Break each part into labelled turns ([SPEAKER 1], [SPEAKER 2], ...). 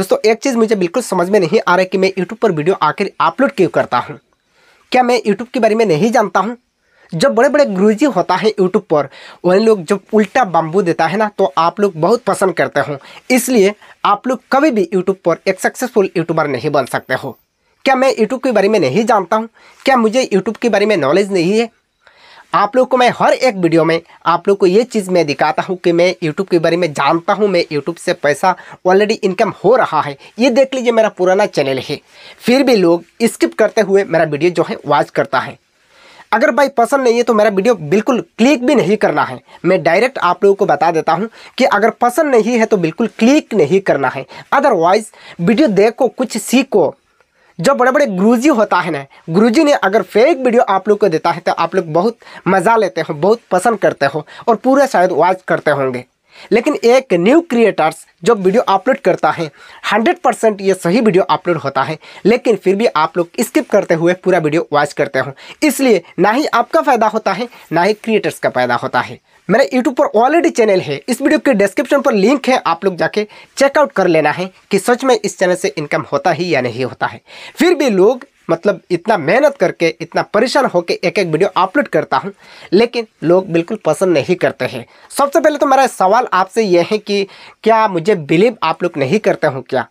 [SPEAKER 1] दोस्तों एक चीज़ मुझे बिल्कुल समझ में नहीं आ रहा है कि मैं यूट्यूब पर वीडियो आखिर अपलोड क्यों करता हूँ क्या मैं यूट्यूब के बारे में नहीं जानता हूँ जब बड़े बड़े गुरुजी होता है यूट्यूब पर वही लोग जब उल्टा बम्बू देता है ना तो आप लोग बहुत पसंद करते हो इसलिए आप लोग कभी भी यूट्यूब पर एक सक्सेसफुल यूट्यूबर नहीं बन सकते हो क्या मैं यूट्यूब के बारे में नहीं जानता हूँ क्या मुझे यूट्यूब के बारे में नॉलेज नहीं है आप लोग को मैं हर एक वीडियो में आप लोग को ये चीज़ मैं दिखाता हूँ कि मैं यूट्यूब के बारे में जानता हूँ मैं यूट्यूब से पैसा ऑलरेडी इनकम हो रहा है ये देख लीजिए मेरा पुराना चैनल है फिर भी लोग स्किप करते हुए मेरा वीडियो जो है वॉच करता है अगर भाई पसंद नहीं है तो मेरा वीडियो बिल्कुल क्लिक भी नहीं करना है मैं डायरेक्ट आप लोगों को बता देता हूं कि अगर पसंद नहीं है तो बिल्कुल क्लिक नहीं करना है अदरवाइज़ वीडियो देखो कुछ सीखो जो बड़े बड़े गुरुजी होता है ना गुरुजी ने अगर फेक वीडियो आप लोग को देता है तो आप लोग बहुत मज़ा लेते हो बहुत पसंद करते हो और पूरे शायद वॉच करते होंगे लेकिन एक न्यू क्रिएटर्स जो वीडियो अपलोड करता है 100 परसेंट ये सही वीडियो अपलोड होता है लेकिन फिर भी आप लोग स्किप करते हुए पूरा वीडियो वॉच करते हो इसलिए ना ही आपका फ़ायदा होता है ना ही क्रिएटर्स का फ़ायदा होता है मेरा यूट्यूब पर ऑलरेडी चैनल है इस वीडियो के डिस्क्रिप्शन पर लिंक है आप लोग जाके चेकआउट कर लेना है कि सच में इस चैनल से इनकम होता ही या नहीं होता है फिर भी लोग मतलब इतना मेहनत करके इतना परेशान होकर एक एक वीडियो अपलोड करता हूँ लेकिन लोग बिल्कुल पसंद नहीं करते हैं सबसे पहले तो मेरा सवाल आपसे यह है कि क्या मुझे बिलीव आप लोग नहीं करते हो क्या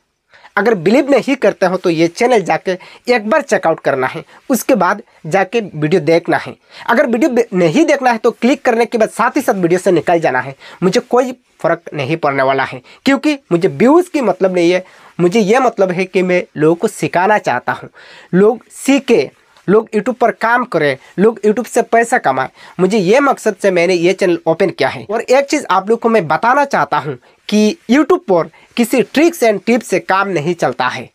[SPEAKER 1] अगर बिलीव नहीं करते हो तो ये चैनल जाके एक बार चेकआउट करना है उसके बाद जाके वीडियो देखना है अगर वीडियो नहीं देखना है तो क्लिक करने के बाद साथ ही साथ वीडियो से निकल जाना है मुझे कोई फ़र्क नहीं पड़ने वाला है क्योंकि मुझे व्यूज़ की मतलब नहीं है मुझे यह मतलब है कि मैं लोगों को सिखाना चाहता हूँ लोग सीखे लोग यूट्यूब पर काम करें लोग यूट्यूब से पैसा कमाएं मुझे ये मकसद से मैंने ये चैनल ओपन किया है और एक चीज़ आप लोग को मैं बताना चाहता हूँ कि यूट्यूब पर किसी ट्रिक्स एंड टिप्स से काम नहीं चलता है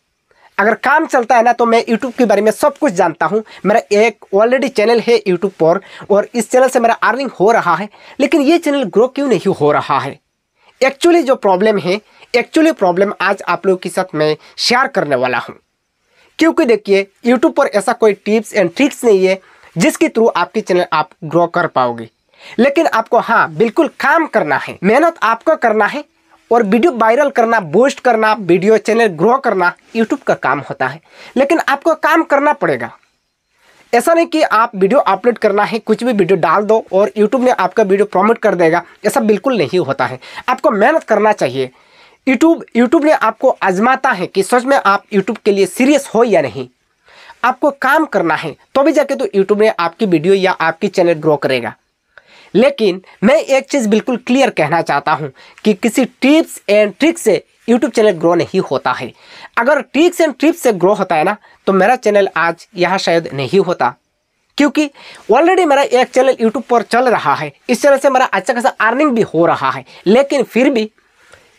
[SPEAKER 1] अगर काम चलता है ना तो मैं यूट्यूब के बारे में सब कुछ जानता हूँ मेरा एक ऑलरेडी चैनल है यूट्यूब पर और इस चैनल से मेरा अर्निंग हो रहा है लेकिन ये चैनल ग्रो क्यों नहीं हो रहा है एक्चुअली जो प्रॉब्लम है एक्चुअली प्रॉब्लम आज आप लोगों के साथ मैं शेयर करने वाला हूँ क्योंकि देखिए यूट्यूब पर ऐसा कोई टिप्स एंड ट्रिक्स नहीं है जिसके थ्रू आपकी चैनल आप ग्रो कर पाओगे लेकिन आपको हाँ बिल्कुल काम करना है मेहनत आपको करना है और वीडियो वायरल करना बूस्ट करना वीडियो चैनल ग्रो करना यूट्यूब का काम होता है लेकिन आपको काम करना पड़ेगा ऐसा नहीं कि आप वीडियो अपलोड करना है कुछ भी वीडियो डाल दो और यूट्यूब ने आपका वीडियो प्रमोट कर देगा ऐसा बिल्कुल नहीं होता है आपको मेहनत करना चाहिए यूट्यूब यूट्यूब ने आपको आजमाता है कि सच में आप यूट्यूब के लिए सीरियस हो या नहीं आपको काम करना है तो भी जाके तो यूट्यूब ने आपकी वीडियो या आपकी चैनल ग्रो करेगा लेकिन मैं एक चीज़ बिल्कुल क्लियर कहना चाहता हूँ कि किसी टिप्स एंड ट्रिक्स से यूट्यूब चैनल ग्रो नहीं होता है अगर ट्रिक्स एंड ट्रिप्स से ग्रो होता है ना तो मेरा चैनल आज यहाँ शायद नहीं होता क्योंकि ऑलरेडी मेरा एक चैनल यूट्यूब पर चल रहा है इस चैनल से मेरा अच्छा खासा अर्निंग भी हो रहा है लेकिन फिर भी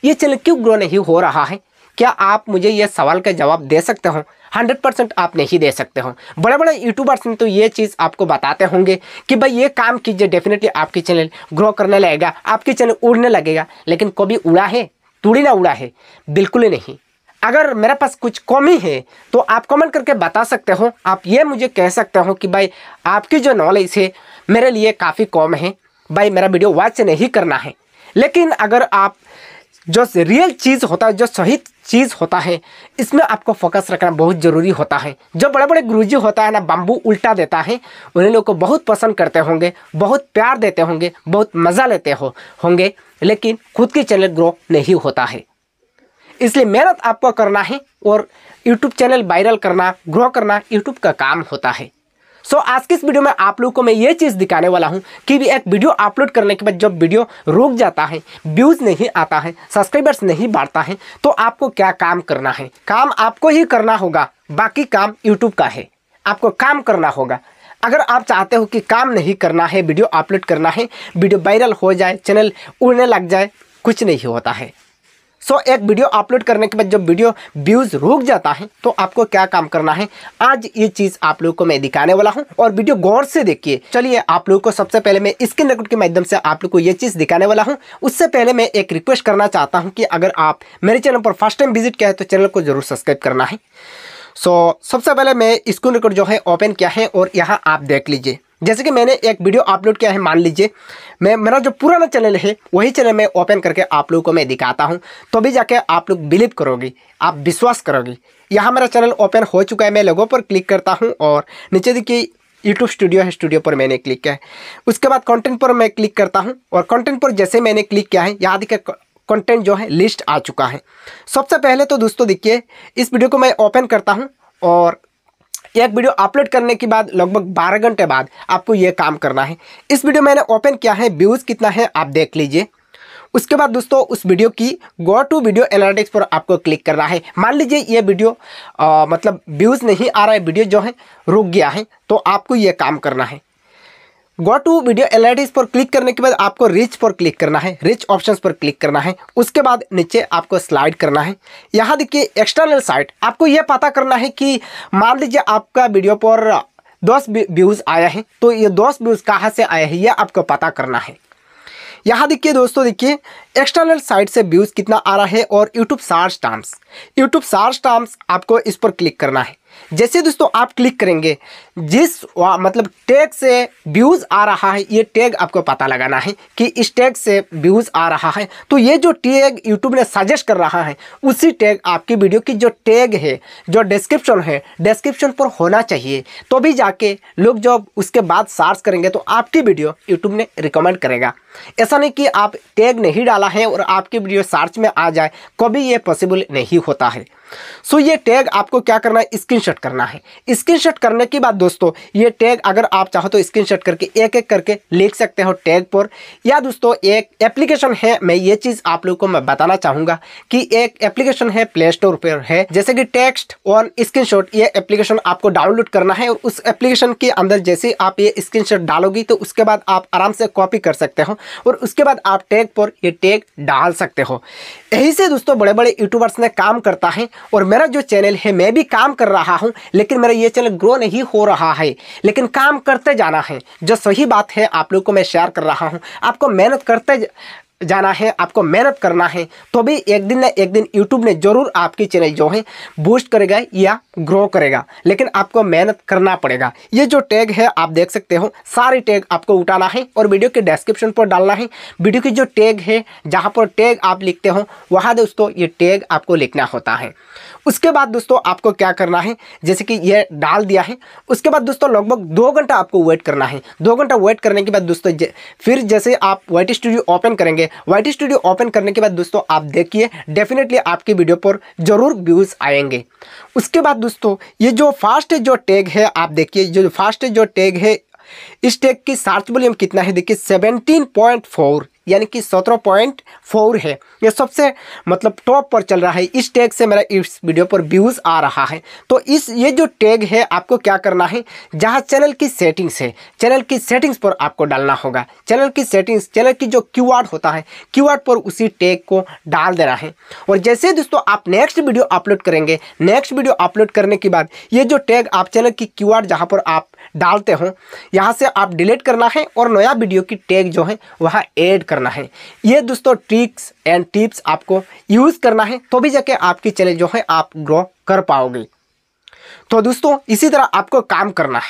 [SPEAKER 1] ये चैनल क्यों ग्रो नहीं हो रहा है क्या आप मुझे ये सवाल का जवाब दे सकते हो 100 परसेंट आप नहीं दे सकते हो बड़े बड़े यूट्यूबर्स में तो ये चीज़ आपको बताते होंगे कि भाई ये काम कीजिए डेफिनेटली आपके चैनल ग्रो करने लगेगा आपके चैनल उड़ने लगेगा लेकिन कभी उड़ा है तुड़ी ना उड़ा है बिल्कुल ही नहीं अगर मेरे पास कुछ कमी है तो आप कमेंट करके बता सकते हो आप ये मुझे कह सकते हो कि भाई आपकी जो नॉलेज है मेरे लिए काफ़ी कम है भाई मेरा वीडियो वॉच नहीं करना है लेकिन अगर आप जो रियल चीज़ होता है जो सही चीज़ होता है इसमें आपको फोकस रखना बहुत ज़रूरी होता है जो बड़े बड़े गुरुजी होता है ना बम्बू उल्टा देता है उन्हें लोग को बहुत पसंद करते होंगे बहुत प्यार देते होंगे बहुत मज़ा लेते हो होंगे लेकिन खुद के चैनल ग्रो नहीं होता है इसलिए मेहनत आपको करना है और यूट्यूब चैनल वायरल करना ग्रो करना यूट्यूब का काम होता है सो आज की इस वीडियो में आप लोग को मैं ये चीज़ दिखाने वाला हूँ कि एक वीडियो अपलोड करने के बाद जब वीडियो रुक जाता है व्यूज़ नहीं आता है सब्सक्राइबर्स नहीं बढ़ता है तो आपको क्या काम करना है काम आपको ही करना होगा बाकी काम यूट्यूब का है आपको काम करना होगा अगर आप चाहते हो कि काम नहीं करना है वीडियो अपलोड करना है वीडियो वायरल हो जाए चैनल उड़ने लग जाए कुछ नहीं होता है सो एक वीडियो अपलोड करने के बाद जब वीडियो व्यूज़ रुक जाता है तो आपको क्या काम करना है आज ये चीज़ आप लोग को मैं दिखाने वाला हूँ और वीडियो गौर से देखिए चलिए आप लोग को सबसे पहले मैं स्क्रीन रिकॉर्ड के माध्यम से आप लोग को ये चीज़ दिखाने वाला हूँ उससे पहले मैं एक रिक्वेस्ट करना चाहता हूँ कि अगर आप मेरे चैनल पर फर्स्ट टाइम विजिट किया है तो चैनल को जरूर सब्सक्राइब करना है सो so, सबसे पहले मैं स्क्रीन रिकॉर्ड जो है ओपन किया है और यहाँ आप देख लीजिए जैसे कि मैंने एक वीडियो अपलोड किया है मान लीजिए मैं मेरा जो पुराना चैनल है वही चैनल मैं ओपन करके आप लोगों को मैं दिखाता हूँ तभी तो भी जाके आप लोग बिलीव करोगे आप विश्वास करोगे यहाँ मेरा चैनल ओपन हो चुका है मैं लोगों पर क्लिक करता हूँ और नीचे देखिए यूट्यूब स्टूडियो है स्टूडियो पर मैंने क्लिक किया है उसके बाद कॉन्टेंट पर मैं क्लिक करता हूँ और कॉन्टेंट पर जैसे मैंने क्लिक किया है यहाँ देखिए कॉन्टेंट जो है लिस्ट आ चुका है सबसे पहले तो दोस्तों देखिए इस वीडियो को मैं ओपन करता हूँ और एक वीडियो अपलोड करने के बाद लगभग बारह घंटे बाद आपको ये काम करना है इस वीडियो मैंने ओपन किया है व्यूज़ कितना है आप देख लीजिए उसके बाद दोस्तों उस वीडियो की गो टू वीडियो एनालिटिक्स पर आपको क्लिक करना है मान लीजिए ये वीडियो आ, मतलब व्यूज़ नहीं आ रहा है वीडियो जो है रुक गया है तो आपको ये काम करना है गो टू वीडियो एलर्टिस पर क्लिक करने के बाद आपको रिच पर क्लिक करना है रिच ऑप्शंस पर क्लिक करना है उसके बाद नीचे आपको स्लाइड करना है यहाँ देखिए एक्सटर्नल साइट आपको ये पता करना है कि मान लीजिए आपका वीडियो पर दस व्यूज़ आया है तो ये दस व्यूज़ कहाँ से आया है ये आपको पता करना है यहाँ देखिए दोस्तों देखिए एक्सटर्नल साइट से व्यूज़ कितना आ रहा है और YouTube search terms YouTube search terms आपको इस पर क्लिक करना है जैसे दोस्तों आप क्लिक करेंगे जिस मतलब टैग से व्यूज़ आ रहा है ये टैग आपको पता लगाना है कि इस टैग से व्यूज़ आ रहा है तो ये जो टैग यूट्यूब ने सजेस्ट कर रहा है उसी टैग आपकी वीडियो की जो टैग है जो डिस्क्रिप्शन है डिस्क्रिप्शन पर होना चाहिए तो भी जाके लोग जब उसके बाद सर्च करेंगे तो आपकी वीडियो यूट्यूब ने रिकमेंड करेगा ऐसा नहीं कि आप टैग नहीं डाला है और आपकी वीडियो सर्च में आ जाए कभी ये पॉसिबल नहीं होता है सो ये टैग आपको क्या करना है स्क्रीनशॉट करना है स्क्रीनशॉट करने के बाद दोस्तों ये टैग अगर आप चाहो तो स्क्रीनशॉट करके एक एक करके लिख सकते हो टैग पर या दोस्तों एक एप्लीकेशन है मैं ये चीज़ आप लोगों को मैं बताना चाहूंगा कि एक एप्लीकेशन है प्ले स्टोर पर है जैसे कि टेक्स्ट और शॉट ये एप्लीकेशन आपको डाउनलोड करना है और उस एप्लीकेशन के अंदर जैसे आप ये शॉट डालोगी तो उसके बाद आप आराम से कॉपी कर सकते हो और उसके बाद आप टैग पर ये टैग डाल सकते हो यही से दोस्तों बड़े बड़े यूट्यूबर्स ने काम करता है और मेरा जो चैनल है मैं भी काम कर रहा हूँ लेकिन मेरा ये चैनल ग्रो नहीं हो रहा है लेकिन काम करते जाना है जो सही बात है आप लोग को मैं शेयर कर रहा हूँ आपको मेहनत करते जाना है आपको मेहनत करना है तो भी एक दिन ना एक दिन यूट्यूब ने ज़रूर आपकी चैनल जो है बूस्ट करेगा या ग्रो करेगा लेकिन आपको मेहनत करना पड़ेगा ये जो टैग है आप देख सकते हो सारे टैग आपको उठाना है और वीडियो के डिस्क्रिप्शन पर डालना है वीडियो की जो टैग है जहाँ पर टैग आप लिखते हो वहाँ दोस्तों ये टैग आपको लिखना होता है उसके बाद दोस्तों आपको क्या करना है जैसे कि यह डाल दिया है उसके बाद दोस्तों लगभग दो घंटा आपको वेट करना है दो घंटा वेट करने के बाद दोस्तों फिर जैसे आप वेट स्टूडियो ओपन करेंगे वाइट स्टूडियो ओपन करने के बाद दोस्तों आप देखिए डेफिनेटली आपकी वीडियो पर जरूर व्यूज़ आएंगे उसके बाद दोस्तों ये जो फास्ट जो टैग है आप देखिए जो फास्ट जो टैग है इस टैग की सार्च वॉल्यूम कितना है देखिए सेवनटीन यानी कि सत्रह पॉइंट फोर है ये सबसे मतलब टॉप पर चल रहा है इस टैग से मेरा इस वीडियो पर व्यूज़ आ रहा है तो इस ये जो टैग है आपको क्या करना है जहाँ चैनल की सेटिंग्स है चैनल की सेटिंग्स पर आपको डालना होगा चैनल की सेटिंग्स चैनल की जो क्यू होता है क्यू पर उसी टैग को डाल देना है और जैसे दोस्तों आप नेक्स्ट वीडियो अपलोड करेंगे नेक्स्ट वीडियो अपलोड करने के बाद ये जो टैग आप चैनल की क्यू आर जहाँ पर आप डालते हो यहाँ से आप डिलीट करना है और नया वीडियो की टैग जो है वहाँ ऐड कर करना है ये दोस्तों ट्रिक्स एंड टिप्स आपको यूज़ करना है तो भी जाके आपकी चैनल जो है आप ग्रो कर पाओगे तो दोस्तों इसी तरह आपको काम करना है